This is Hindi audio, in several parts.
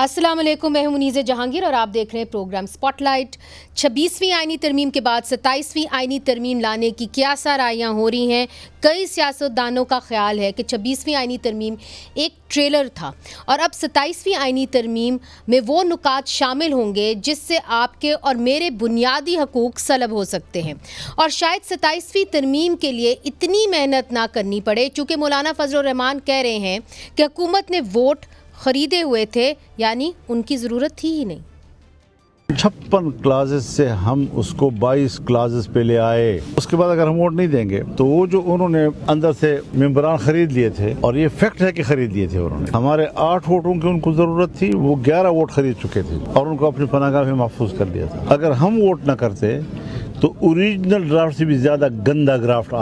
असलम मैं हूं मुनीज़ जहांगीर और आप देख रहे हैं प्रोग्राम स्पॉटलाइट 26वीं आइनी तरमीम के बाद 27वीं आइनी तरमीम लाने की क्या सारायाँ हो रही हैं कई सियासतदानों का ख्याल है कि 26वीं आइनी तरमीम एक ट्रेलर था और अब 27वीं आइनी तरमीम में वो नुकात शामिल होंगे जिससे आपके और मेरे बुनियादी हकूक़ सलब हो सकते हैं और शायद 27वीं तरमीम के लिए इतनी मेहनत ना करनी पड़े चूँकि मौलाना फजल रहमान कह रहे हैं कि हुकूमत ने वोट खरीदे हुए थे यानी उनकी ज़रूरत थी ही नहीं छप्पन क्लासेस से हम उसको 22 क्लासेस पे ले आए उसके बाद अगर हम वोट नहीं देंगे तो वो जो उन्होंने अंदर से मेम्बरान खरीद लिए थे और ये फैक्ट है कि खरीद लिए थे उन्होंने हमारे आठ वोटों की उनको जरूरत थी वो ग्यारह वोट खरीद चुके थे और उनको अपनी पनागा में महफूज कर लिया था अगर हम वोट ना करते तो ओरिजिनल ड्राफ्ट से भी ज़्यादा गंदा ग्राफ्ट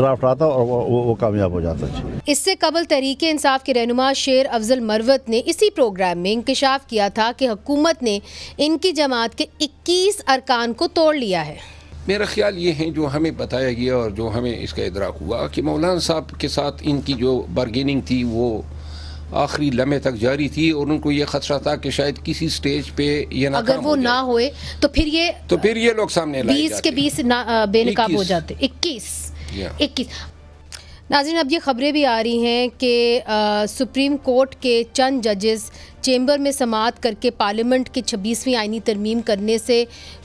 ड्राफ्ट आता और वो, वो, वो कामयाब हो जाता है इससे कबल तरीके इंसाफ के रहनुमा शेर अफजल मरवत ने इसी प्रोग्राम में इंकशाफ किया था कि हुकूमत ने इनकी जमात के इक्कीस अरकान को तोड़ लिया है मेरा ख्याल ये है जो हमें बताया गया और जो हमें इसका इदराक हुआ कि मौलाना साहब के साथ इनकी जो बारगेनिंग थी वो आखिरी लम्हे तक जारी थी और उनको ये खतरा था कि शायद किसी स्टेज पे ये ना अगर वो हो ना होए तो फिर ये तो फिर ये लोग सामने बीस के बीस बेनकाब हो जाते इक्कीस इक्कीस नाजिन अब ये खबरें भी आ रही हैं कि सुप्रीम कोर्ट के चंद जजेस चेंबर में समात करके पार्लियामेंट की 26वीं आइनी तरमीम करने से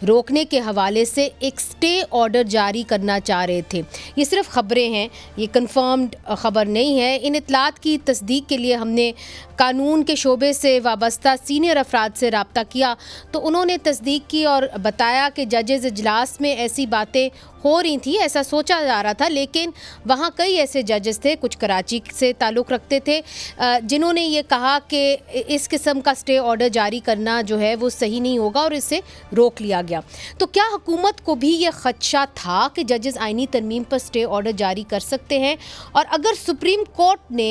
रोकने के हवाले से एक स्टे ऑर्डर जारी करना चाह रहे थे ये सिर्फ खबरें हैं ये कन्फर्म्ड ख़बर नहीं है इन इतलात की तस्दीक के लिए हमने कानून के शोबे से वाबस्ता सीनियर अफराद से रबता किया तो उन्होंने तस्दीक की और बताया कि जजेज़ इजलास में ऐसी बातें हो रही थी ऐसा सोचा जा रहा था लेकिन वहाँ कई ऐसे जजेस थे कुछ कराची से ताल्लुक़ रखते थे जिन्होंने ये कहा कि इस किस्म का स्टे ऑर्डर जारी करना जो है वो सही नहीं होगा और इसे रोक लिया गया तो क्या हुकूमत को भी ये खदशा था कि जजेस आइनी तरमीम पर स्टे ऑर्डर जारी कर सकते हैं और अगर सुप्रीम कोर्ट ने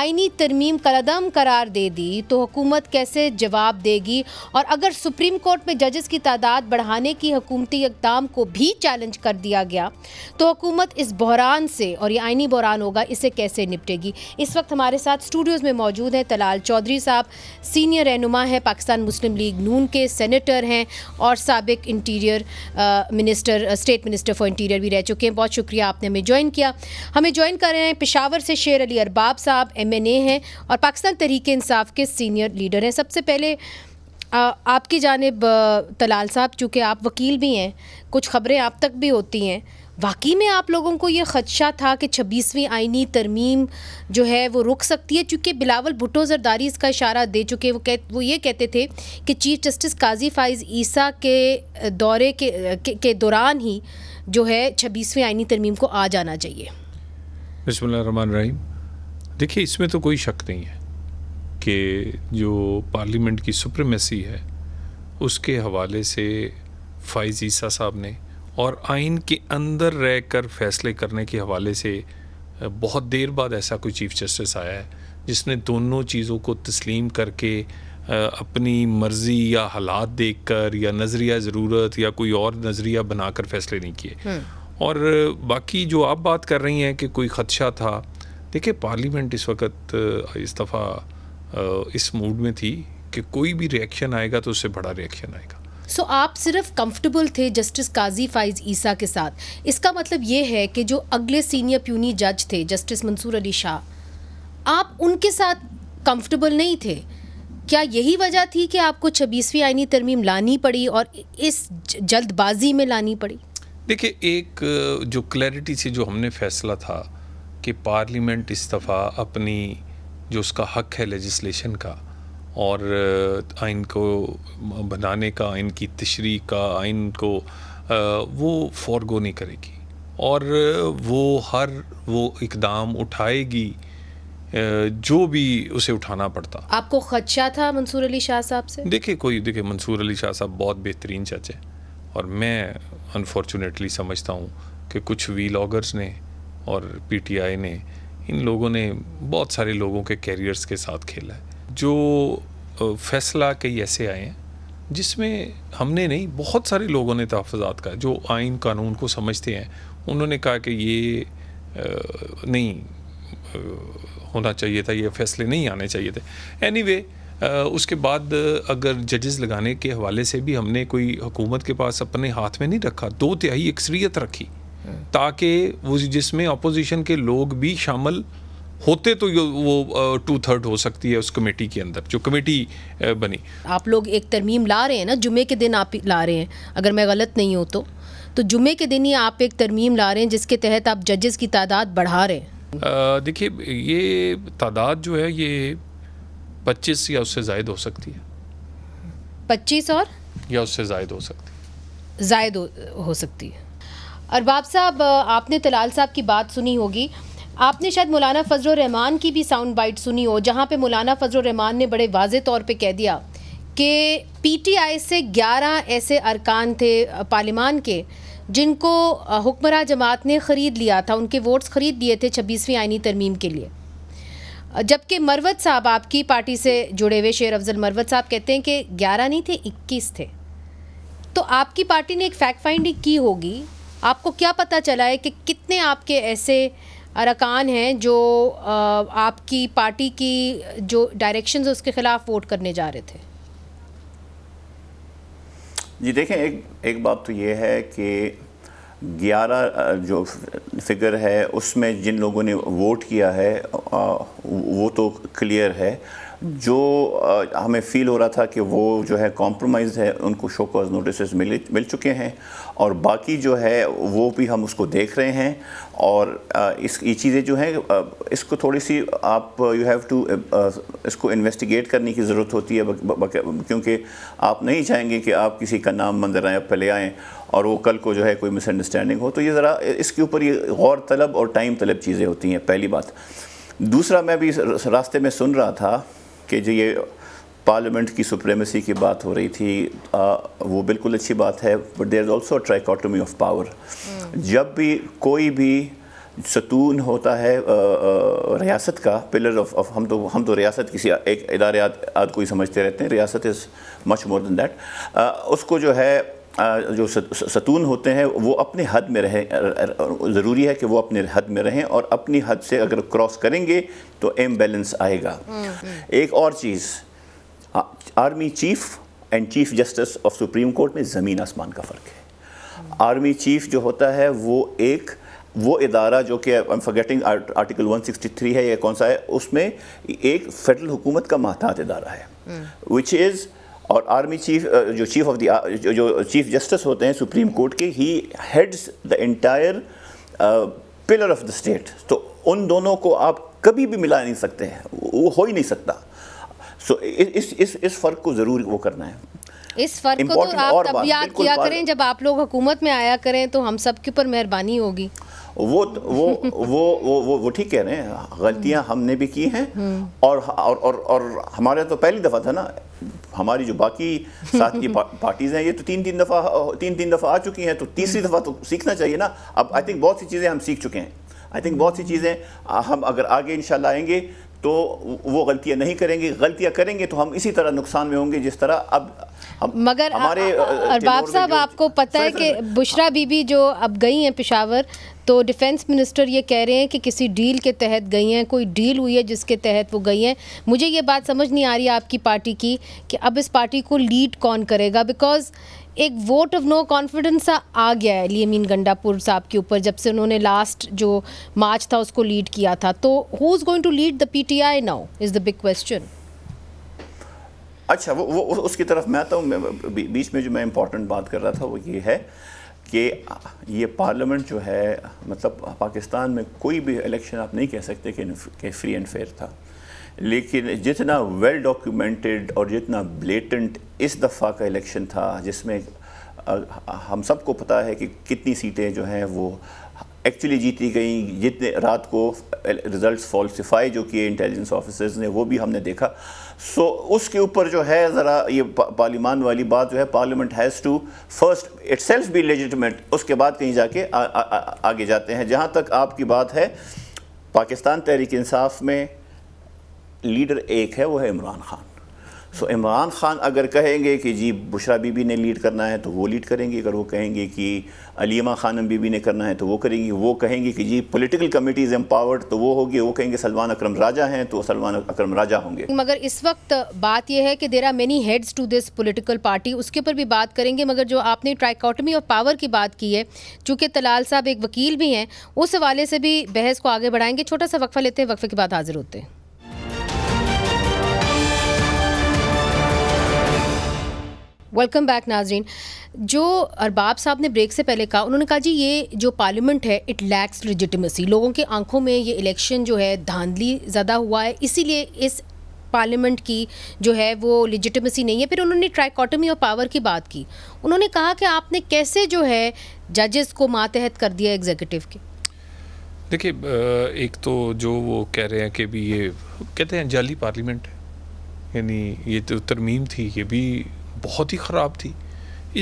आइनी तरमीम कदम करार दे दी तो हुकूमत कैसे जवाब देगी और अगर सुप्रीम कोर्ट में जजेस की तादाद बढ़ाने की हकूमती इकदाम को भी चैलेंज कर दिया गया तो हुकूमत इस बहरान से और ये आइनी बहरान होगा इसे कैसे निपटेगी इस वक्त हमारे साथ स्टूडियोज़ में मौजूद हैं तलाल चौधरी साहब सीनियर रहनुमा हैं पाकिस्तान मुस्लिम लीग नून के सेनेटर हैं और सबक interior minister state minister for interior भी रह चुके हैं बहुत शुक्रिया आपने हमें ज्वाइन किया हमें ज्वाइन कर रहे हैं पेशावर से शेर अली अरबाब साहब एम एन ए हैं और पाकिस्तान तहरीक इंसाफ के सीनियर लीडर हैं सबसे पहले आ, आपकी जानब तलाल साहब चूँकि आप वकील भी हैं कुछ खबरें आप तक भी होती हैं वाकई में आप लोगों को ये खदशा था कि छब्बीसवीं आइनी तरमीम जो है वो रुक सकती है चूँकि बिलावल भुटो जरदारी इसका इशारा दे चुके वो कह वो ये कहते थे कि चीफ जस्टिस काजी फाइज ईसा के दौरे के के, के दौरान ही जो है छब्बीसवीं आइनी तरमीम को आ जाना चाहिए बसमान रहीम देखिए इसमें तो कोई शक नहीं है कि जो पार्लियामेंट की सुप्रमेसी है उसके हवाले से फाइज ईसा साहब ने और आइन के अंदर रह कर फैसले करने के हवाले से बहुत देर बाद ऐसा कोई चीफ जस्टिस आया है जिसने दोनों चीज़ों को तस्लीम करके अपनी मर्ज़ी या हालात देख कर या नज़रिया ज़रूरत या कोई और नज़रिया बना कर फैसले नहीं किए हम्म। और बाकी जो आप बात कर रही हैं कि कोई ख़दशा था देखिए पार्लियामेंट इस वक्त इस दफ़ा इस मूड में थी कि कोई भी रिएक्शन आएगा तो उससे बड़ा रिएक्शन आएगा सो आप सिर्फ कंफर्टेबल थे जस्टिस काजी फाइज ईसा के साथ इसका मतलब ये है कि जो अगले सीनियर प्यूनी जज थे जस्टिस मंसूर अली शाह आप उनके साथ कंफर्टेबल नहीं थे क्या यही वजह थी कि आपको छब्बीसवीं आइनी तरमीम लानी पड़ी और इस जल्दबाजी में लानी पड़ी देखिए एक जो क्लैरिटी से जो हमने फैसला था कि पार्लियामेंट इस दफ़ा अपनी जो उसका हक है लेजिस्लेशन का और आइन को बनाने का आइन की तशरी का आइन को वो फॉरगो नहीं करेगी और वो हर वो इकदाम उठाएगी जो भी उसे उठाना पड़ता आपको खदशा था मंसूर अली शाह साहब से देखिए कोई देखिए मंसूर अली शाह साहब बहुत बेहतरीन चाचे है और मैं अनफॉर्चुनेटली समझता हूँ कि कुछ वी लॉगर्स ने और पीटीआई ने इन लोगों ने बहुत सारे लोगों के कैरियर्स के साथ खेला है जो फैसला कई ऐसे आए हैं जिसमें हमने नहीं बहुत सारे लोगों ने तहफ़ात का जो आइन कानून को समझते हैं उन्होंने कहा कि ये नहीं होना चाहिए था ये फैसले नहीं आने चाहिए थे एनी anyway, उसके बाद अगर जजेस लगाने के हवाले से भी हमने कोई हुकूमत के पास अपने हाथ में नहीं रखा दो तिहाई अक्सरियत रखी हाँ। ताकि वो जिसमें अपोजिशन के लोग भी शामिल होते तो वो टू थर्ड हो सकती है उस कमेटी के अंदर जो कमेटी बनी आप लोग एक तरमीम ला रहे हैं ना जुमे के दिन आप ला रहे हैं अगर मैं गलत नहीं हूँ तो तो जुमे के दिन ही आप एक तरमीम ला रहे हैं जिसके तहत आप जजेस की तादाद बढ़ा रहे हैं देखिए ये तादाद जो है ये पच्चीस या उससे जायद हो सकती है पच्चीस और या उससे जायद हो सकती है जायद हो, हो सकती है अरबाब साहब आपने तलाल साहब की बात सुनी होगी आपने शायद मौलाना रहमान की भी साउंड बाइट सुनी हो जहाँ पे मौलाना फजल रहमान ने बड़े वाज तौर पे कह दिया कि पीटीआई से 11 ऐसे अरकान थे पार्लिमान के जिनको हुक्मरा जमात ने ख़रीद लिया था उनके वोट्स ख़रीद दिए थे छब्बीसवीं आइनी तरमीम के लिए जबकि मरवत साहब आपकी पार्टी से जुड़े हुए शेर अफजल मरवत साहब कहते हैं कि ग्यारह नहीं थे इक्कीस थे तो आपकी पार्टी ने एक फैक्ट फाइंडिंग की होगी आपको क्या पता चला है कि कितने आपके ऐसे अरकान हैं जो आपकी पार्टी की जो डायरेक्शन उसके खिलाफ वोट करने जा रहे थे जी देखें एक एक बात तो ये है कि 11 जो फिगर है उसमें जिन लोगों ने वोट किया है वो तो क्लियर है जो हमें फील हो रहा था कि वो जो है कॉम्प्रोमाइज़ है उनको शो कॉज नोटिस मिल मिल चुके हैं और बाकी जो है वो भी हम उसको देख रहे हैं और इस ये चीज़ें जो हैं इसको थोड़ी सी आप यू हैव टू इसको इन्वेस्टिगेट करने की ज़रूरत होती है क्योंकि आप नहीं चाहेंगे कि आप किसी का नाम मंदिर आएँ पहले आएँ और वो कल को जो है कोई मिसअंडरस्टैंडिंग हो तो ये ज़रा इसके ऊपर ये गौर तलब और टाइम तलब चीज़ें होती हैं पहली बात दूसरा मैं भी रास्ते में सुन रहा था कि जो ये पार्लियामेंट की सुप्रेमेसी की बात हो रही थी आ, वो बिल्कुल अच्छी बात है but there is also trichotomy of power जब भी कोई भी सतून होता है रियासत का पिलर ऑफ हम तो हम तो रियासत किसी एक इदारे आद, आद को ही समझते रहते हैं रियासत is much more than that उसको जो है जो सतून होते हैं वो अपने हद में रहें ज़रूरी है कि वो अपने हद में रहें और अपनी हद से अगर क्रॉस करेंगे तो बैलेंस आएगा hmm, hmm. एक और चीज़ army chief and chief justice of supreme court में ज़मीन आसमान का फ़र्क है आर्मी चीफ जो होता है वो एक वो इदारा जो कि आई एम फॉरगेटिंग आर्टिकल 163 है या कौन सा है उसमें एक फेडरल हुकूमत का महतात इदारा है विच इज़ और आर्मी चीफ जो चीफ ऑफ द जो चीफ जस्टिस होते हैं सुप्रीम कोर्ट के ही heads the entire pillar of the state तो उन दोनों को आप कभी भी मिला नहीं सकते हैं वो हो ही नहीं सकता सो इस इस इस फ़र्क को ज़रूर वो करना है इस फर्क को तो आप तब याद किया करें जब आप लोग हुकूमत में आया करें तो हम सब के ऊपर मेहरबानी होगी वो वो वो वो वो वो ठीक कह रहे हैं गलतियां हमने भी की हैं हम्म। और और और और हमारे तो पहली दफ़ा था ना हमारी जो बाकी साथ की पार्टीज़ हैं ये तो तीन तीन दफ़ा तीन तीन दफ़ा आ चुकी हैं तो तीसरी दफ़ा तो सीखना चाहिए ना अब आई थिंक बहुत सी चीज़ें हम सीख चुके हैं आई थिंक बहुत सी चीज़ें हम अगर आगे इन आएंगे तो वो गलतियां नहीं करेंगे गलतियां करेंगे तो हम इसी तरह नुकसान में होंगे जिस तरह अब हम मगर हमारे अरबाब साहब आपको पता है कि बुशरा हाँ। बीबी जो अब गई हैं पिशावर तो डिफेंस मिनिस्टर ये कह रहे हैं कि किसी डील के तहत गई हैं कोई डील हुई है जिसके तहत वो गई हैं मुझे ये बात समझ नहीं आ रही आपकी पार्टी की कि अब इस पार्टी को लीड कौन करेगा बिकॉज़ एक वोट ऑफ नो कॉन्फिडेंस सा आ गया है लियमीन गंडापुर साहब के ऊपर जब से उन्होंने लास्ट जो मार्च था उसको लीड किया था तो who is going to lead the PTI now is the big question अच्छा वो वो उसकी तरफ मैं आता तो, हूँ बीच में जो मैं इम्पोर्टेंट बात कर रहा था वो ये है कि ये पार्लियामेंट जो है मतलब पाकिस्तान में कोई भी इलेक्शन आप नहीं कह सकते कि फ्री एंड फेयर था लेकिन जितना वेल डॉक्यूमेंटेड और जितना ब्लेटेंट इस दफ़ा का इलेक्शन था जिसमें हम सबको पता है कि कितनी सीटें जो हैं वो एक्चुअली जीती गई जितने रात को रिजल्ट्स फॉल्सिफाई जो किए इंटेलिजेंस ऑफिसर्स ने वो भी हमने देखा सो so, उसके ऊपर जो है ज़रा ये पार्लिमान वाली बात जो है parliament has to first itself be legitimate उसके बाद कहीं जाके आ, आ, आ, आगे जाते हैं जहाँ तक आपकी बात है पाकिस्तान तहरीक इंसाफ में लीडर एक है वो है इमरान खान सो इमरान खान अगर कहेंगे कि जी बुशरा बीबी ने लीड करना है तो वो लीड करेंगी अगर वो कहेंगे कि अलीमा खानम बीबी ने करना है तो वो करेंगी वो कहेंगे कि जी पॉलिटिकल इज़ एम्पावर्ड तो वो होगी वो कहेंगे सलमान अकरम राजा हैं तो सलमान अकरम राजा होंगे मगर इस वक्त बात यह है कि there are many heads to this political party उसके ऊपर भी बात करेंगे मगर जो आपने ट्राइकॉटमी ऑफ पावर की बात की है चूँकि तलाल साहब एक वकील भी हैं उस हवाले से भी बहस को आगे बढ़ाएंगे छोटा सा वक्फा लेते हैं वक्फे के बाद हाजिर होते हैं वेलकम बैक नाजरीन जो अरबाब साहब ने ब्रेक से पहले कहा उन्होंने कहा जी ये जो पार्लियामेंट है इट लैक्स लिजिटमेसी लोगों की आंखों में ये इलेक्शन जो है धांधली ज़्यादा हुआ है इसीलिए इस पार्लियामेंट की जो है वो लिजिटमेसी नहीं है फिर उन्होंने ट्राइकॉटमी ऑफ पावर की बात की उन्होंने कहा कि आपने कैसे जो है जजेस को मातहत कर दिया एग्जीक्यूटिव के देखिए एक तो जो वो कह रहे हैं कि भी ये कहते हैं जाली पार्लियामेंट है यानी ये तो तरमीम थी ये भी बहुत ही ख़राब थी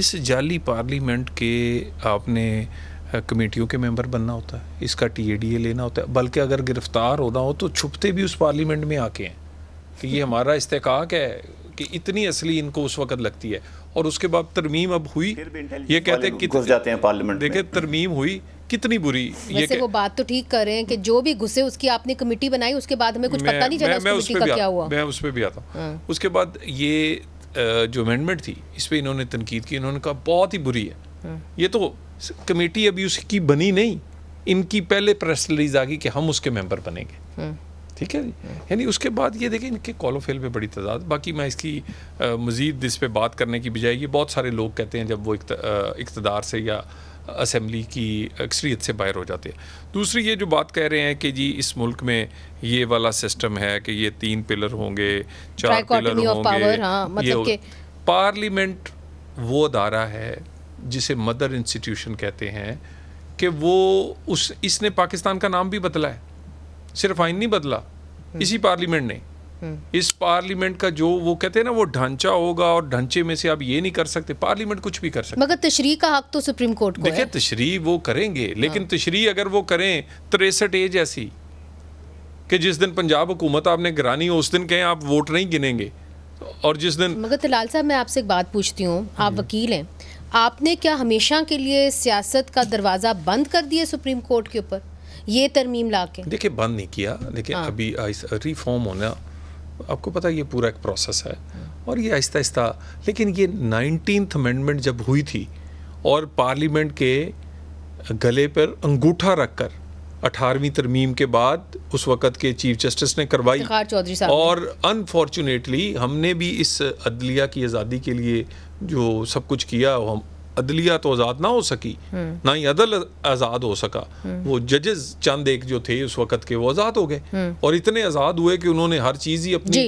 इस जाली पार्लियामेंट के आपने कमेटियों के मेंबर बनना होता है इसका टीएडीए लेना होता है बल्कि अगर गिरफ्तार होना हो तो छुपते भी उस पार्लियामेंट में आके हैं कि ये हमारा इस्तेकाक है कि इतनी असली इनको उस वक्त लगती है और उसके बाद तरमीम अब हुई ये कहते हैं कि जाते हैं पार्लियामेंट देखिए तरमीम हुई कितनी बुरी ये वो बात तो ठीक कर रहे हैं कि जो भी घुसे उसकी आपने कमेटी बनाई उसके बाद हमें कुछ पता नहीं चला मैं, उस पर भी आता हूँ हाँ। उसके बाद ये जो अमेंडमेंट थी इस पर इन्होंने तनकीद की इन्होंने कहा बहुत ही बुरी है हम्म। ये तो कमेटी अभी उसकी बनी नहीं इनकी पहले प्रेस रिलीज आ गई कि हम उसके मेंबर बनेंगे हम्म। ठीक है जी हम्म। यानी उसके बाद ये देखें इनके कॉलो फेल पर बड़ी तादाद बाकी मैं इसकी मज़ीद इस पर बात करने की बजाय ये बहुत सारे लोग कहते हैं जब वो इकतदार से या असम्बली की अक्सरीत से बाहर हो जाते हैं दूसरी ये जो बात कह रहे हैं कि जी इस मुल्क में ये वाला सिस्टम है कि ये तीन पिलर होंगे चार पिलर होंगे हाँ, मतलब ये पार्लियामेंट वो अदारा है जिसे मदर इंस्टीट्यूशन कहते हैं कि वो उस इसने पाकिस्तान का नाम भी बदला है सिर्फ आइन नहीं बदला हम्म। इसी पार्लियामेंट ने हम्म। इस पार्लियामेंट का जो वो कहते हैं ना वो ढांचा होगा और ढांचे में से आप ये नहीं कर सकते पार्लियामेंट कुछ भी कर सकते मगर तशरी का हक तो सुप्रीम कोर्ट को देखिए तशरी वो करेंगे लेकिन हाँ। तशरी अगर वो करें तिरसठ एज ऐसी कि जिस दिन पंजाब हुकूमत आपने गिरानी हो उस दिन कहें आप वोट नहीं गिनेंगे और जिस दिन मगर तलाल साहब मैं आपसे एक बात पूछती हूँ आप हम्म। वकील हैं आपने क्या हमेशा के लिए सियासत का दरवाज़ा बंद कर दिया सुप्रीम कोर्ट के ऊपर ये तरमीम ला के देखिए बंद नहीं किया लेकिन हाँ। अभी रिफॉर्म होना आपको पता है ये पूरा एक प्रोसेस है और ये आहिस्ता आहिस्ता लेकिन ये नाइनटीन अमेंडमेंट जब हुई थी और पार्लियामेंट के गले पर अंगूठा रखकर अठारहवीं तरमीम के बाद उस वक़्त के चीफ जस्टिस ने करवाई चौधरी साहब और अनफॉर्चुनेटली हमने भी इस अदलिया की आज़ादी के लिए जो सब कुछ किया हम अदलिया तो आज़ाद ना हो सकी ना ही अदल आज़ाद हो सका वो जजेस चंद एक जो थे उस वक्त के वो आज़ाद हो गए और इतने आज़ाद हुए कि उन्होंने हर चीज़ ही अपनी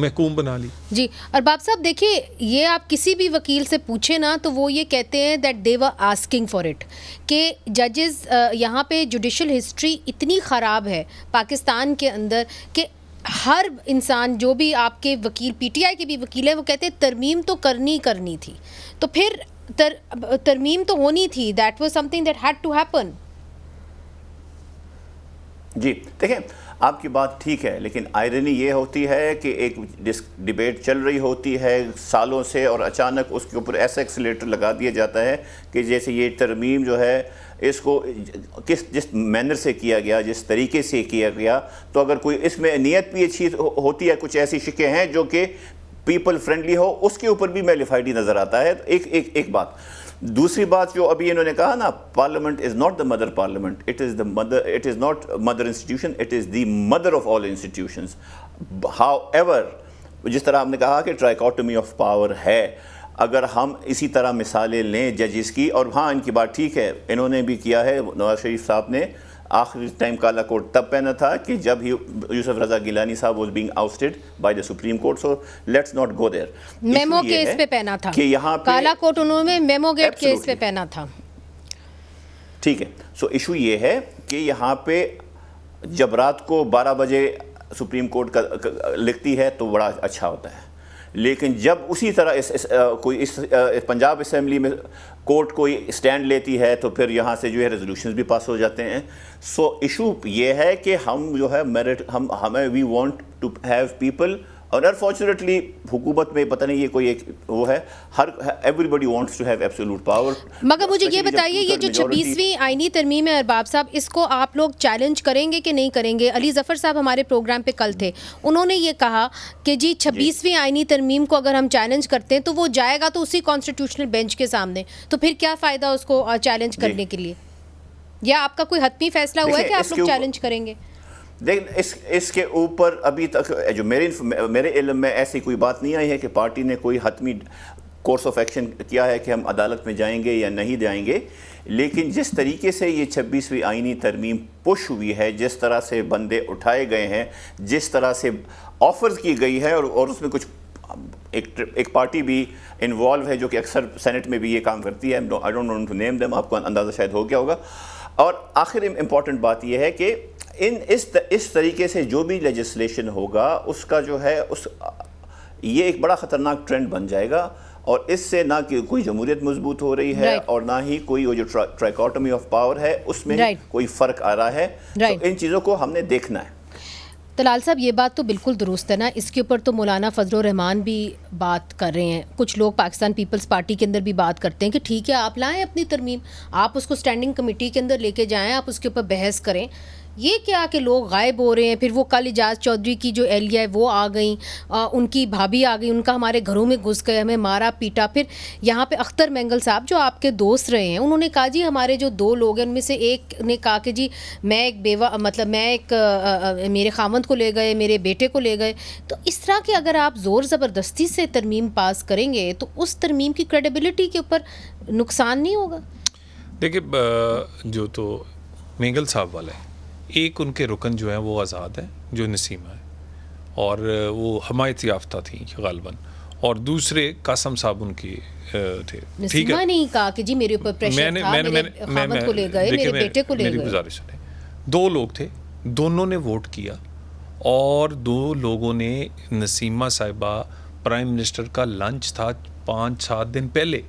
महकूम बना ली जी और बाप साहब देखिए ये आप किसी भी वकील से पूछे ना तो वो ये कहते हैं दैट दे व आस्किंग फॉर इट कि जजेस यहाँ पे जुडिशल हिस्ट्री इतनी ख़राब है पाकिस्तान के अंदर कि हर इंसान जो भी आपके वकील पीटीआई के भी वकील हैं वो कहते हैं तरमीम तो करनी करनी थी तो फिर तर तरमीम तो होनी थी that was something that had to happen जी देखें आपकी बात ठीक है लेकिन आयरनी ये होती है कि एक डिबेट चल रही होती है सालों से और अचानक उसके ऊपर ऐसा एक्सलेटर लगा दिया जाता है कि जैसे ये तरमीम जो है इसको किस जिस मैनर से किया गया जिस तरीके से किया गया तो अगर कोई इसमें नियत भी अच्छी होती है कुछ ऐसी शिकें हैं जो कि पीपल फ्रेंडली हो उसके ऊपर भी मेलिफाइडी नज़र आता है तो एक एक एक बात दूसरी बात जो अभी इन्होंने कहा ना parliament is not the mother parliament it is the mother it is not mother institution it is the mother of all institution however जिस तरह आपने कहा कि ट्राइकॉटमी ऑफ पावर है अगर हम इसी तरह मिसालें लें जजिस की और हाँ इनकी बात ठीक है इन्होंने भी किया है नवाज शरीफ साहब ने आखिरी टाइम काला कोट तब पहना था कि जब यूसुफ रजा गिलानी साहब was being ousted by the supreme court so let's not go there memo case पे पहना था कि यहाँ काला कोट उन्होंने मेमो गेट केस पे पहना था ठीक है सो so, इशू ये है कि यहाँ पे जब रात को 12 बजे सुप्रीम कोर्ट का, लिखती है तो बड़ा अच्छा होता है लेकिन जब उसी तरह इस, इस आ, कोई इस आ, पंजाब असम्बली में कोर्ट कोई स्टैंड लेती है तो फिर यहाँ से जो है रेजोल्यूशन भी पास हो जाते हैं सो इशू ये है कि हम जो है मेरिट हम हमें we want to have people और अनफॉर्चुनेटली हुकूमत में पता नहीं ये कोई एक वो है हर everybody wants to have absolute power मगर मुझे ये बताइए ये जो छब्बीसवीं आइनी तरमीम है अरबाब साहब इसको आप लोग चैलेंज करेंगे कि नहीं करेंगे अली जफ़र साहब हमारे प्रोग्राम पे कल थे उन्होंने ये कहा कि जी छब्बीसवीं आइनी तरमीम को अगर हम चैलेंज करते हैं तो वो जाएगा तो उसी कॉन्स्टिट्यूशनल बेंच के सामने तो फिर क्या फ़ायदा उसको चैलेंज करने के लिए या आपका कोई हतमी फैसला हुआ है कि आप लोग चैलेंज करेंगे देख इस इसके ऊपर अभी तक जो मेरे मेरे इलम में ऐसी कोई बात नहीं आई है कि पार्टी ने कोई हतमी कोर्स ऑफ एक्शन किया है कि हम अदालत में जाएंगे या नहीं जाएंगे लेकिन जिस तरीके से ये छब्बीसवीं आइनी तरमीम पुश हुई है जिस तरह से बंदे उठाए गए हैं जिस तरह से ऑफर्स की गई है और, और उसमें कुछ एक एक पार्टी भी इन्वॉल्व है जो कि अक्सर सेनेट में भी ये काम करती है I don't know to name them आपको अंदाज़ा शायद हो गया होगा और आखिर इम्पॉर्टेंट बात यह है कि इन इस त, इस तरीके से जो भी लेजिस्लेशन होगा उसका जो है उस ये एक बड़ा ख़तरनाक ट्रेंड बन जाएगा और इससे ना कि कोई जमहूरियत मजबूत हो रही है right. और ना ही कोई वो जो ट्राइकोटमी ऑफ पावर है उसमें right. कोई फ़र्क आ रहा है तो right. तो इन चीज़ों को हमने देखना है तलाल साहब ये बात तो बिल्कुल दुरुस्त है ना इसके ऊपर तो मौलाना फजल रहमान भी बात कर रहे हैं कुछ लोग पाकिस्तान पीपल्स पार्टी के अंदर भी बात करते हैं कि ठीक है आप लाएं अपनी तरमीम आप उसको स्टैंडिंग कमेटी के अंदर लेके जाएं आप उसके ऊपर बहस करें ये क्या कि लोग गायब हो रहे हैं फिर वो कल इजाज चौधरी की जो एहलिया है वो आ गई उनकी भाभी आ गई उनका हमारे घरों में घुस गए हमें मारा पीटा फिर यहाँ पे अख्तर मैंगल साहब जो आपके दोस्त रहे हैं उन्होंने कहा जी हमारे जो दो लोग हैं उनमें से एक ने कहा कि जी मैं एक बेवा मतलब मैं एक आ, आ, मेरे खामद को ले गए मेरे बेटे को ले गए तो इस तरह के अगर आप ज़ोर ज़बरदस्ती से तरमीम पास करेंगे तो उस तरमीम की क्रेडिबिलिटी के ऊपर नुकसान नहीं होगा देखिए जो तो मेंगल साहब वाला है एक उनके रुकन जो हैं वो आज़ाद हैं जो नसीमा है और वो हमायत याफ्ता थी गालबन और दूसरे कासम साहब उनकी थे ठीक है नहीं कहा कि जी मेरे ऊपर प्रेशर मैंने, था मैंने, मेरे मैं, मैं, को ले गए मेरे बेटे को ले मेरी गुजारिश है दो लोग थे दोनों ने वोट किया और दो लोगों ने नसीमा साहिबा प्राइम मिनिस्टर का लंच था पाँच सात दिन पहले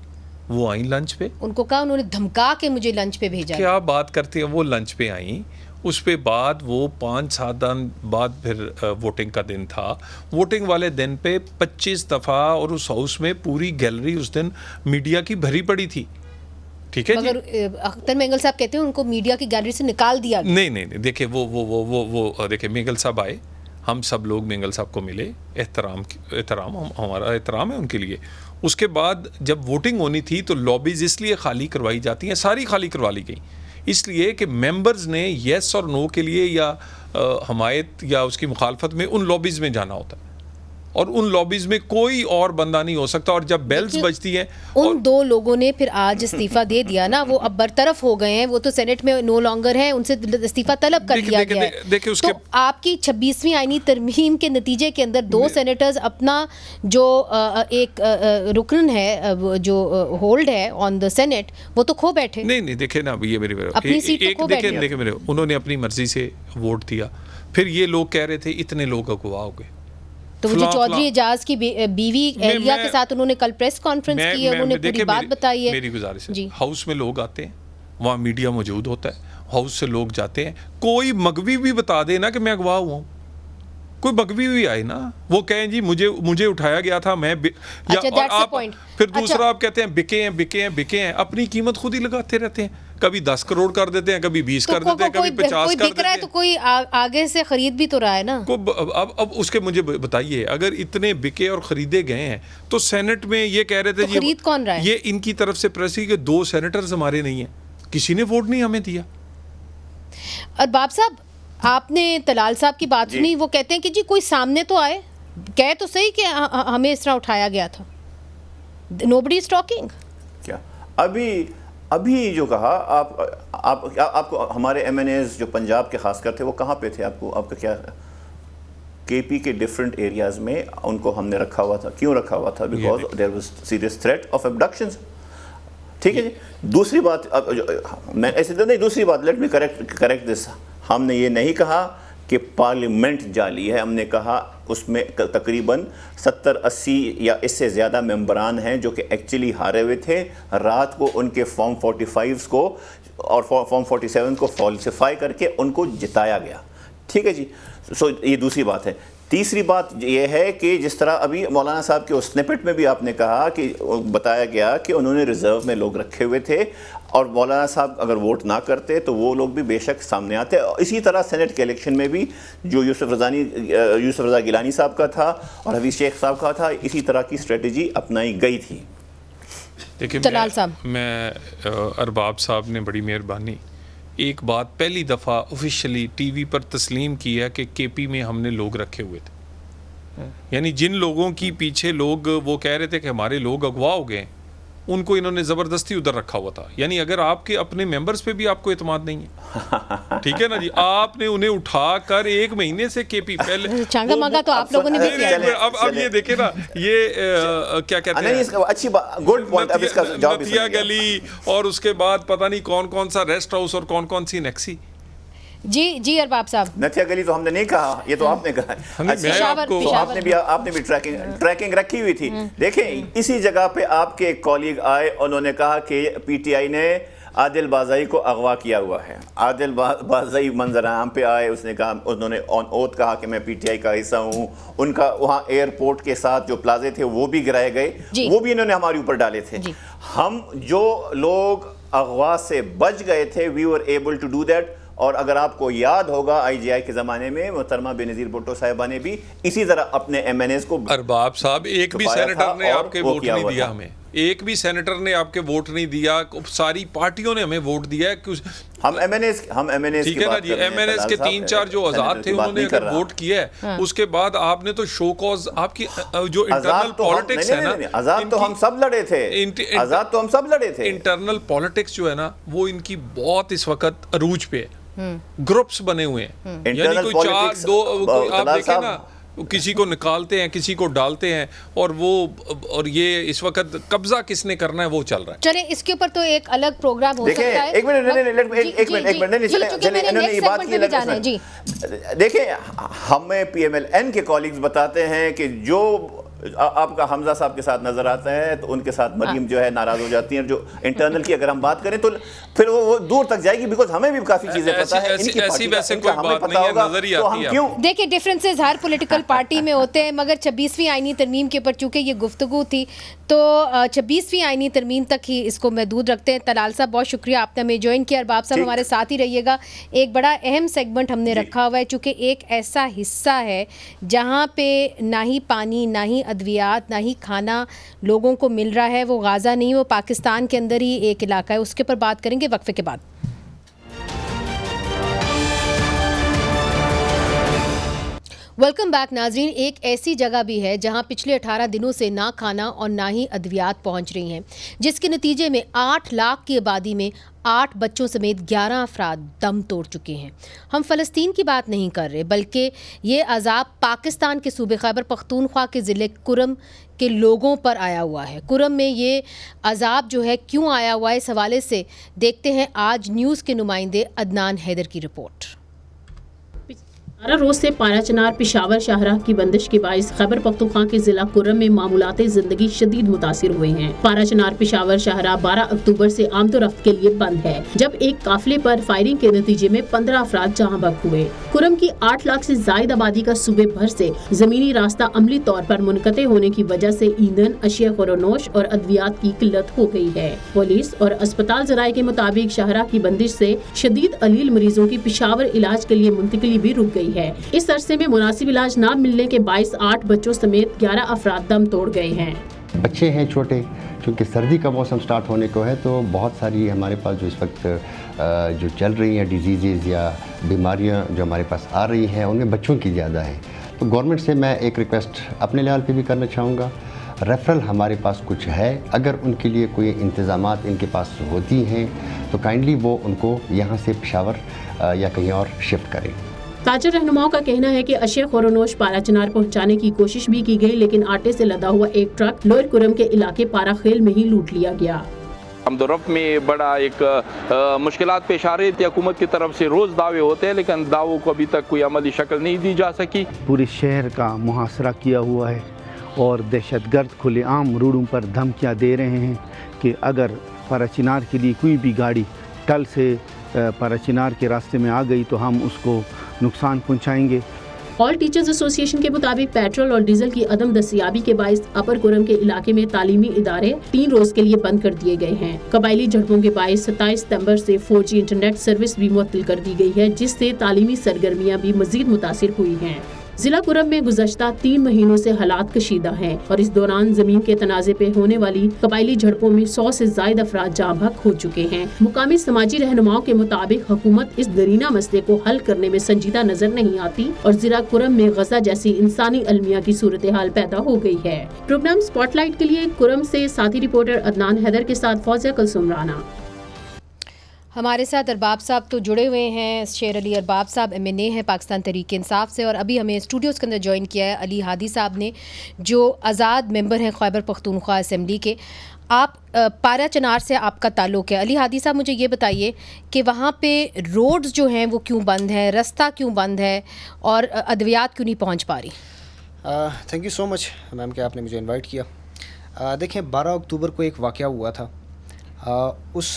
वो आई लंच पे उनको कहा उन्होंने धमका के मुझे लंच पे भेजा क्या बात करती है वो लंच पे आई उस पर बाद वो पाँच सात दिन बाद फिर वोटिंग का दिन था वोटिंग वाले दिन पे 25 दफ़ा और उस हाउस में पूरी गैलरी उस दिन मीडिया की भरी पड़ी थी ठीक है मगर अख्तर मेंगल साहब कहते हैं उनको मीडिया की गैलरी से निकाल दिया गया। नहीं नहीं, नहीं देखिए वो वो वो वो वो देखिए मेंगल साहब आए हम सब लोग मेंगल साहब को मिले एहतराम एहतराम हम हमारा एहतराम है उनके लिए उसके बाद जब वोटिंग होनी थी तो लॉबीज इसलिए खाली करवाई जाती हैं सारी खाली करवा ली गई इसलिए कि मेंबर्स ने यस और नो के लिए या हमायत या उसकी मुखालफत में उन लॉबीज़ में जाना होता है और उन लॉबीज में कोई और बंदा नहीं हो सकता और जब बेल्स बजती हैं उन और... दो लोगों ने फिर आज इस्तीफा दे दिया ना वो अब बरतरफ हो गए हैं वो तो सेनेट में नो लॉन्गर हैं उनसे इस्तीफा तलब कर लिया गया देखे, उसके तो आपकी छब्बीसवीं आईनी तरमीम के नतीजे के अंदर दो सेनेटर्स अपना जो एक रुकन है जो होल्ड है ऑन द सेनेट वो तो खो बैठे नहीं नहीं देखे ना ये मेरे अपनी तो मेरे उन्होंने अपनी मर्जी से वोट दिया फिर ये लोग कह रहे थे इतने लोग अगवा हो गए तो मुझे चौधरी एजाज की बीवी एहलिया के साथ उन्होंने कल प्रेस कॉन्फ्रेंस की है उन्होंने पूरी बात बताई है मेरी हाउस में लोग आते हैं वहाँ मीडिया मौजूद होता है हाउस से लोग जाते हैं कोई मगवी भी बता दे ना कि मैं अगवा हुआ कोई बगवी भी आई ना वो कहें जी मुझे मुझे उठाया गया था मैं या अच्छा, और आप फिर दूसरा अच्छा, आप कहते हैं बिके हैं बिके हैं बिके हैं अपनी कीमत खुद ही लगाते रहते हैं कभी दस करोड़ कर देते हैं कभी बीस तो कर को, देते हैं कभी पचास कर देते तो हैं तो कोई आ, आगे से खरीद भी तो रहा है ना को अब अब अब उसके मुझे बताइए अगर इतने बिके और खरीदे गए हैं तो सेनेट में ये कह रहे थे तो खरीद कौन रहा है ये इनकी तरफ से प्रेस की दो सेनेटर्स हमारे नहीं है किसी ने वोट नहीं हमें दिया और बाप साहब आपने तलाल साहब की बात सुनी वो कहते हैं कि जी कोई सामने तो आए कह तो सही कि हमें इस तरह उठाया गया था नोबडी इज टॉकिंग क्या अभी अभी जो कहा आप आप, आप आपको हमारे एम जो पंजाब के खासकर थे वो कहाँ पे थे आपको आपका क्या केपी के डिफरेंट एरियाज में उनको हमने रखा हुआ था क्यों रखा हुआ था because there was serious threat of abduction ठीक है जी दूसरी बात अब, मैं ऐसे तो नहीं दूसरी बात let me correct correct this हमने ये नहीं कहा कि पार्लियामेंट जाली है हमने कहा उसमें तकरीबन 70 80 या इससे ज़्यादा मेम्बरान हैं जो कि एक्चुअली हारे हुए थे रात को उनके फॉर्म 45 को और फॉर्म 47 को फॉल्सिफाई करके उनको जिताया गया ठीक है जी सो so, ये दूसरी बात है तीसरी बात यह है कि जिस तरह अभी मौलाना साहब के उस उसनेपिट में भी आपने कहा कि बताया गया कि उन्होंने रिज़र्व में लोग रखे हुए थे और मौलाना साहब अगर वोट ना करते तो वो लोग भी बेशक सामने आते और इसी तरह सेनेट के इलेक्शन में भी जो यूसुफ रजानी यूसुफ रजा गिलानी साहब का था और हवीज शेख साहब का था इसी तरह की स्ट्रेटजी अपनाई गई थी देखिए मैं, मैं अरबाब साहब ने बड़ी मेहरबानी एक बात पहली दफ़ा ऑफिशियली टीवी पर तस्लीम की है कि केपी में हमने लोग रखे हुए थे हाँ। यानी जिन लोगों की पीछे लोग वो कह रहे थे कि हमारे लोग अगवा हो गए उनको इन्होंने ज़बरदस्ती उधर रखा हुआ था यानी अगर आपके अपने मेंबर्स पे भी आपको अतमाद नहीं है ठीक है ना जी आपने उन्हें उठा कर एक महीने से केपी पहले चांगा मांगा तो आप लोगों ने भी किया अब अब ये देखे ना ये आ, क्या कहते हैं अच्छी गुड पॉइंट अब इसका जवाब गली और उसके बाद पता नहीं कौन कौन सा रेस्ट हाउस और कौन कौन सी नेक्सी जी जी अरबाब साहब नथिया गली तो हमने नहीं कहा ये तो हम्म। आपने कहा अच्छा, पिशावर, तो आपने भी आपने भी ट्रैकिंग हम्म। ट्रैकिंग रखी हुई थी हम्म। देखें इसी जगह पे आपके एक कॉलीग आए उन्होंने कहा कि पीटीआई ने आदिल बाजाई को अगवा किया हुआ है आदिल बाजाई आम पे आए उसने कहा उन्होंने ऑन ओथ कहा कि मैं पीटीआई का हिस्सा हूँ उनका वहाँ एयरपोर्ट के साथ जो प्लाजे थे वो भी गिराए गए वो भी इन्होंने हमारे ऊपर डाले थे हम जो लोग अगवा से बच गए थे we were able to do that और अगर आपको याद होगा आईजीआई के ज़माने में मोहतरमा बेनज़ीर भुट्टो साहिबा ने भी इसी तरह अपने एमएनएस को अरबाब साहब एक भी सेनेटर ने आपके वोट नहीं दिया हमें एक भी सेनेटर ने आपके वोट नहीं दिया सारी पार्टियों ने हमें वोट दिया है हम एमएनएस हम एमएनएस ठीक है ना जी एमएनएस के तीन चार जो आजाद थे उन्होंने अगर वोट किया है हाँ। उसके बाद आपने तो शो कॉज आपकी जो इंटरनल तो पॉलिटिक्स है ना आजाद तो, तो हम सब लड़े थे आजाद तो हम सब लड़े थे इंटरनल पॉलिटिक्स जो है ना वो इनकी बहुत इस वक्त अरूज पे है हम्म। ग्रुप्स बने हुए हैं हम्म। यानी कोई चार दो कोई आप देखें ना किसी को निकालते हैं किसी को डालते हैं और वो और ये इस वक्त कब्जा किसने करना है वो चल रहा है चले इसके ऊपर तो एक अलग प्रोग्राम हो सकता है एक मिनट नहीं नहीं एक मिनट एक मिनट नहीं चले इन्होंने ये बात की लगने देखिए हमें पीएमएलएन के कॉलीग्स बताते हैं कि जो आपका हमजा साहब के साथ नज़र आता है तो उनके साथ मरीम जो है नाराज़ हो जाती हैं जो इंटरनल की अगर हम बात करें तो फिर वो, वो दूर तक जाएगी बिकॉज हमें भी काफ़ी चीज़ें पता है इनकी ऐसी वैसे कोई हमें पता होगा तो हम क्यों देखिए डिफरेंसेस हर पॉलिटिकल पार्टी में होते हैं मगर छब्बीसवीं आईनी तरमीम के ऊपर चूंकि ये गुफ्तु थी तो छब्बीसवीं आईनी तरमीम तक ही इसको महदूद रखते हैं तलाल साहब बहुत शुक्रिया आपने हमें ज्वाइन किया और बाप साहब हमारे साथ ही रहिएगा एक बड़ा अहम सेगमेंट हमने रखा हुआ है चूंकि एक ऐसा हिस्सा है जहाँ पे ना ही पानी ना ही अद्वियात ना ही खाना लोगों को मिल रहा है वो गाज़ा नहीं वो पाकिस्तान के अंदर ही एक इलाका है उसके ऊपर बात करेंगे वक्फे के बाद वेलकम बैक नाजरीन एक ऐसी जगह भी है जहां पिछले 18 दिनों से ना खाना और ना ही अद्वियात पहुंच रही हैं जिसके नतीजे में 8 लाख की आबादी में आठ बच्चों समेत ग्यारह अफराद दम तोड़ चुके हैं हम फ़लस्तीन की बात नहीं कर रहे बल्कि ये अजाब पाकिस्तान के सूबे खैबर पख्तूनख्वा के ज़िले कुरम के लोगों पर आया हुआ है कुरम में ये अजाब जो है क्यों आया हुआ है इस हवाले से देखते हैं आज न्यूज़ के नुमाइंदे अदनान हैदर की रिपोर्ट बारह रोज से पारा चनार पिशावर शाहरा की बंदिश के बायस खैबर पख्तुखा के जिला कुर्रम में मामूलत जिंदगी शदीद मुतासर हुए हैं पारा चनार पिशावर शाहरा बारह अक्टूबर ऐसी आमदोरफ्त के लिए बंद है जब एक काफिले आरोप फायरिंग के नतीजे में पंद्रह अफराद जहाँ बक हुए कुरम की आठ लाख ऐसी जायद आबादी का सूबे भर ऐसी जमीनी रास्ता अमली तौर आरोप मुनक़ होने की वजह ऐसी ईंधन अशिया फरोनोश और अद्वियात की किल्लत हो गयी है पुलिस और अस्पताल जराये के मुताबिक शाहरा की बंदिश ऐसी शदीद अलील मरीजों की पिशावर इलाज के लिए मुंतकली भी रुक गयी है इस अरसे में मुनासिब इलाज न मिलने के बाईस आठ बच्चों समेत ग्यारह अफराद दम तोड़ गए हैं बच्चे हैं छोटे क्योंकि सर्दी का मौसम स्टार्ट होने को है तो बहुत सारी हमारे पास जो इस वक्त जो चल रही हैं डिजीजेज़ या बीमारियां जो हमारे पास आ रही हैं उनमें बच्चों की ज़्यादा है तो गवर्नमेंट से मैं एक रिक्वेस्ट अपने लेवल पे भी करना चाहूँगा रेफरल हमारे पास कुछ है अगर उनके लिए कोई इंतज़ाम इनके पास होती हैं तो काइंडली वो उनको यहाँ से पेशावर या कहीं और शिफ्ट करें ताजर रहनुमाओं का कहना है कि अशे खोरनोश पारा चिनार पहुंचाने की कोशिश भी की गई लेकिन आटे से लदा हुआ एक ट्रक लोअर कुरम के इलाके पारा खेल में ही लूट लिया गया आमदरफ तो में बड़ा एक मुश्किल पेश आ रही थी हुकूमत की तरफ से रोज़ दावे होते हैं लेकिन दावों को अभी तक कोई अमली शक्ल नहीं दी जा सकी पूरे शहर का मुहासरा किया हुआ है और दहशत गर्द खुलेआम रोडों पर धमकियाँ दे रहे हैं कि अगर चिनार के लिए कोई भी गाड़ी टल से पराचिनार के रास्ते में आ गई तो हम उसको नुकसान पहुँचाएंगे ऑल टीचर्स एसोसिएशन के मुताबिक पेट्रोल और डीजल की अदम दस्याबी के बायस अपर कोरम के इलाके में तालीमी इदारे तीन रोज के लिए बंद कर दिए गए हैं कबायली झड़पों के बायस सत्ताईस सितम्बर ऐसी फोर इंटरनेट सर्विस भी मुतल कर दी गयी है जिससे तालीमी सरगर्मियाँ भी मजीद मुतासर हुई है जिला कुरम में गुजशत तीन महीनों से हालात कशीदा हैं और इस दौरान जमीन के तनाजे पे होने वाली कबाइली झड़पों में सौ से जायद अफराद जाँ हक हो चुके हैं मुकामी समाजी रहनुमाओं के मुताबिक हुकूमत इस दरीना मसले को हल करने में संजीदा नजर नहीं आती और जिला कुरम में गजा जैसी इंसानी अलमिया की सूरत हाल पैदा हो गयी है प्रोग्राम स्पॉटलाइट के लिए कुरम ऐसी साथी रिपोर्टर अदनान हैदर के साथ फौजिया सुमराना हमारे साथ अरबाब साहब तो जुड़े हुए हैं शेर अली अरबाब साहब एम एन ए हैं पाकिस्तान तरीक इंसाफ से और अभी हमें स्टूडियोज़ के अंदर ज्वाइन किया है अली हादी साहब ने जो आज़ाद मेंबर हैं खैबर पख्तूनख्वा असम्बली के आप पारा चनार से आपका ताल्लुक है अली हादी साहब मुझे ये बताइए कि वहाँ पे रोड्स जो हैं वो क्यों बंद हैं रास्ता क्यों बंद है और अद्वियात क्यों नहीं पहुँच पा रही thank you so much ma'am कि आपने मुझे इन्वाइट किया देखें बारह अक्टूबर को एक वाक़ हुआ था उस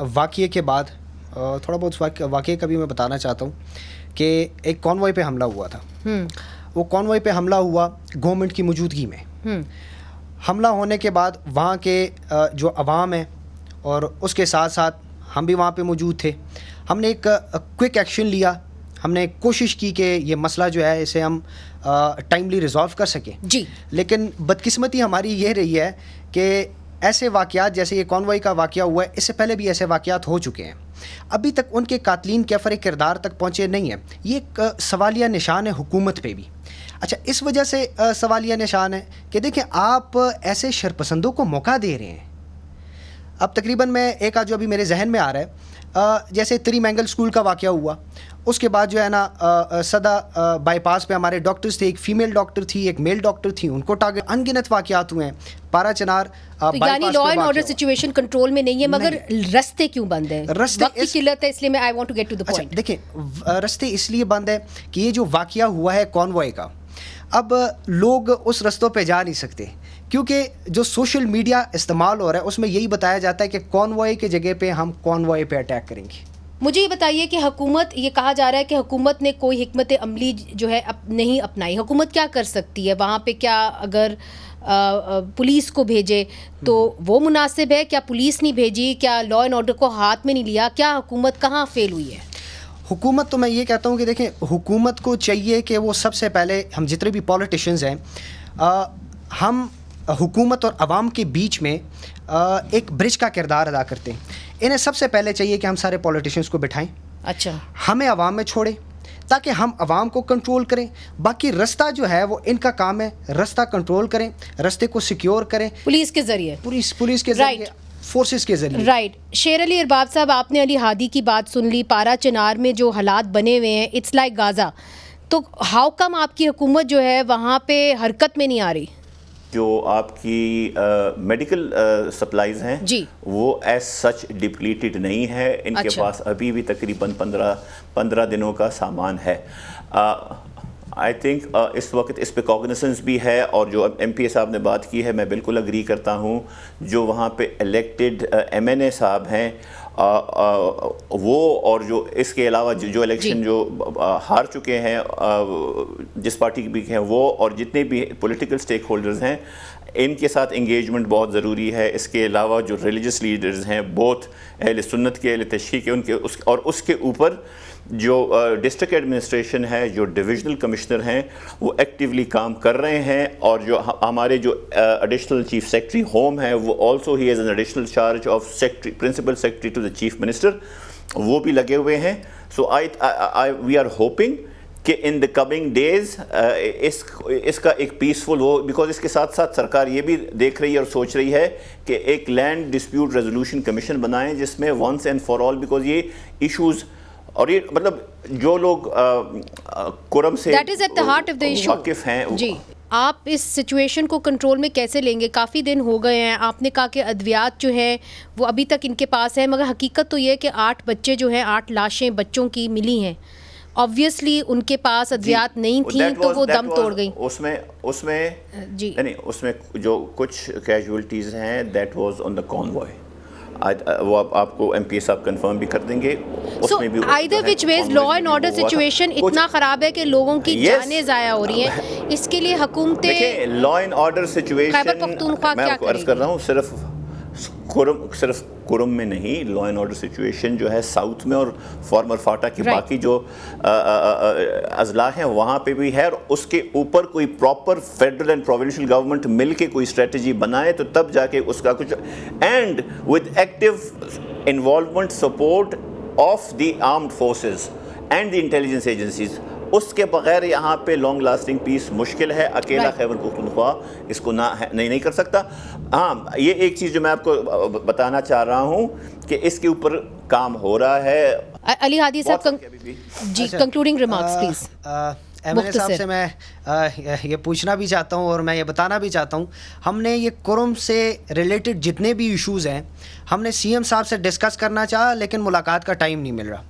वाक़े के बाद थोड़ा बहुत वाक़े का भी मैं बताना चाहता हूँ कि एक कॉन्वॉय पे हमला हुआ था हम्म। वो कॉन्वॉय पे हमला हुआ गवर्नमेंट की मौजूदगी में हम्म। हमला होने के बाद वहाँ के जो अवाम है और उसके साथ साथ हम भी वहाँ पे मौजूद थे हमने एक क्विक एक्शन लिया हमने कोशिश की कि ये मसला जो है इसे हम टाइमली रिजॉल्व कर सकें जी लेकिन बदकिस्मती हमारी ये रही है कि ऐसे वाकयात जैसे ये कॉन्वॉय का वाक़ हुआ है इससे पहले भी ऐसे वाकयात हो चुके हैं अभी तक उनके कातलीन कैफर किरदार तक पहुँचे नहीं हैं ये एक सवालिया निशान है हुकूमत पर भी अच्छा इस वजह से सवालिया निशान है कि देखें आप ऐसे शरपसंदों को मौका दे रहे हैं अब तकरीबन मैं एक आज जो अभी मेरे जहन में आ रहा है जैसे मैंगल स्कूल का वाक़ हुआ उसके बाद जो है ना सदा बाईपास पे हमारे डॉक्टर्स थे एक फीमेल डॉक्टर थी एक मेल डॉक्टर थी उनको टारगेट अनगिनत वाकत हुए हैं पारा चनार तो यानी law and order situation control में नहीं है मगर रास्ते क्यों बंद है रास्ते वक्त इस... की किल्लत है इसलिए मैं I want to get to the point देखिए रास्ते इसलिए बंद है कि ये जो वाकया हुआ है कॉन्वॉय का अब लोग उस रस्तों पे जा नहीं सकते क्योंकि जो सोशल मीडिया इस्तेमाल हो रहा है उसमें यही बताया जाता है कि कॉन्वॉय के जगह पे हम कॉन्वॉय पे अटैक करेंगे मुझे ये बताइए कि हुकूमत ये कहा जा रहा है कि हुकूमत ने कोई हमत अमली जो है अप, नहीं अपनाई हुकूमत क्या कर सकती है वहाँ पे क्या अगर पुलिस को भेजे तो हम्म। वो मुनासिब है क्या पुलिस नहीं भेजी क्या लॉ एंड ऑर्डर को हाथ में नहीं लिया क्या हुकूमत कहाँ फेल हुई है हुकूमत तो मैं ये कहता हूँ कि देखें हुकूमत को चाहिए कि वो सबसे पहले हम जितने भी पॉलिटिशन हैं हम हुकूमत और आवाम के बीच में एक ब्रिज का किरदार अदा करते हैं इन्हें सबसे पहले चाहिए कि हम सारे पॉलिटिशियंस को बिठाएं अच्छा हमें आवाम में छोड़ें ताकि हम आवाम को कंट्रोल करें बाकी रास्ता जो है वो इनका काम है रास्ता कंट्रोल करें रास्ते को सिक्योर करें पुलिस के जरिए पुलिस पुलिस के जरिए फोर्सेस के जरिए राइट शेर अली अरबाब साहब आपने अली हादी की बात सुन ली पारा चिनार में जो हालात बने हुए हैं इट्स लाइक गाज़ा तो हाउ कम आपकी हुकूमत जो है वहाँ पे हरकत में नहीं आ रही जो आपकी मेडिकल सप्लाईज हैं जी वो एज सच डिप्लीटेड नहीं है इनके अच्छा। पास अभी भी तकरीबन पंद्रह पंद्रह दिनों का सामान है आई थिंक uh, इस वक्त इस पे कॉग्निसेंस भी है और जो एम पी ए साहब ने बात की है मैं बिल्कुल अग्री करता हूँ जो वहाँ पे इलेक्टेड एम एन ए साहब हैं आ, आ, वो और जो इसके अलावा जो इलेक्शन जो, जो आ, हार चुके हैं जिस पार्टी भी हैं वो और जितने भी पॉलिटिकल स्टेक होल्डर्स हैं इनके साथ इंगेजमेंट बहुत ज़रूरी है इसके अलावा जो रिलीजस लीडर्स हैं बहुत अहल सुन्नत के अहल तशी के उनके उस और उसके ऊपर जो डिस्ट्रिक्ट एडमिनिस्ट्रेशन है जो डिविजनल कमिश्नर हैं वो एक्टिवली काम कर रहे हैं और जो हमारे जो एडिशनल चीफ सेक्रेटरी होम है वो also he as an additional charge of secretary principal secretary to the chief minister वो भी लगे हुए हैं so I I we are hoping कि इन द कमिंग डेज इस इसका एक पीसफुल हो बिकॉज इसके साथ साथ सरकार ये भी देख रही है और सोच रही है कि एक लैंड डिस्प्यूट रेजोल्यूशन कमीशन बनाएं जिसमें once and for all because ये इशूज़ और ये मतलब जो लोग कुरम से that is at the heart of the issue वाकिफ हैं जी आप इस सिचुएशन को कंट्रोल में कैसे लेंगे काफ़ी दिन हो गए हैं आपने कहा कि अद्वियात जो हैं वो अभी तक इनके पास है मगर हकीकत तो ये है कि आठ बच्चे जो हैं आठ लाशें बच्चों की मिली हैं ऑब्वियसली उनके पास अद्वियात नहीं थी तो वो दम तोड़ गई उसमें उसमें जी नहीं उसमें जो कुछ कैजुअलिटीज़ हैं that was on the convoy वो आप, आपको एम पी साहब कन्फर्म भी कर देंगे उसमें either which way law and order situation इतना ख़राब है कि लोगों की yes, जानें ज़ाया हो रही हैं इसके लिए हुकूमतें लॉ एंड ऑर्डर सिचुएशन मैं अर्ज़ कर रहा हूँ सिर्फ सिर्फ कुरम में नहीं लॉ एंड ऑर्डर सिचुएशन जो है साउथ में और फॉर्मर फाटा के right. बाकी जो अजला हैं वहाँ पे भी है और उसके ऊपर कोई proper federal and provincial government मिल के कोई स्ट्रेटजी बनाए तो तब जाके उसका कुछ and with active involvement support of the armed forces and the intelligence agencies उसके बगैर यहाँ पे लॉन्ग लास्टिंग पीस मुश्किल है अकेला खैबर पुख्तनख्वा इसको ना नहीं नहीं कर सकता हाँ ये एक चीज़ जो मैं आपको बताना चाह रहा हूँ कि इसके ऊपर काम हो रहा है अली हादी साहब जी concluding remarks please M L साहब से मैं ये पूछना भी चाहता हूँ और मैं ये बताना भी चाहता हूँ हमने ये कुरम से रिलेटेड जितने भी इश्यूज़ हैं हमने सीएम साहब से डिस्कस करना चाहा लेकिन मुलाकात का टाइम नहीं मिल रहा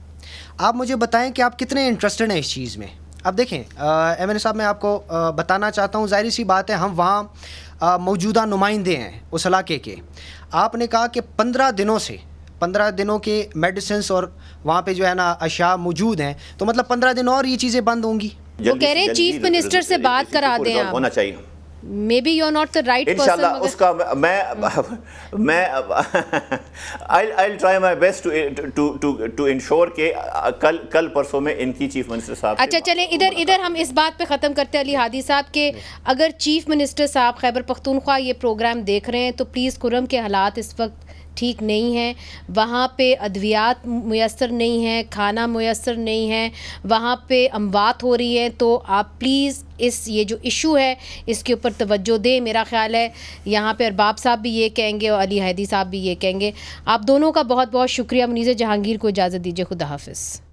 आप मुझे बताएं कि आप कितने इंटरेस्टेड हैं इस चीज़ में अब देखें एम एन साहब मैं आपको आ, बताना चाहता हूँ जाहिर सी बात है हम वहाँ मौजूदा नुमाइंदे हैं उस इलाके के आपने कहा कि पंद्रह दिनों से पंद्रह दिनों के मेडिसिन और वहाँ पे जो है ना अशा मौजूद हैं तो मतलब पंद्रह दिन और ये चीज़ें बंद होंगी वो कह रहे हैं चीफ मिनिस्टर से बात करा दें होना चाहिए maybe you are not the right इनशाला उसका मैं मैं I I try my best to to to ensure के कल कल परसों में इनकी चीफ मिनिस्टर साहब अच्छा चले इधर इधर हम इस बात पे ख़त्म करते हैं अली हादी साहब के अगर चीफ मिनिस्टर साहब खैबर पख्तूनख्वा ये प्रोग्राम देख रहे हैं तो प्लीज़ कुरम के हालात इस वक्त ठीक नहीं है वहाँ पे अद्वियात मैसर नहीं है खाना मैसर नहीं है वहाँ पे अमवात हो रही है तो आप प्लीज़ इस ये जो इशू है इसके ऊपर तवज्जो दें मेरा ख्याल है यहाँ पे अरबाब साहब भी ये कहेंगे और अली हैदी साहब भी ये कहेंगे आप दोनों का बहुत बहुत शुक्रिया मुनीज़ जहांगीर को इजाज़त दीजिए खुदा हाफिज़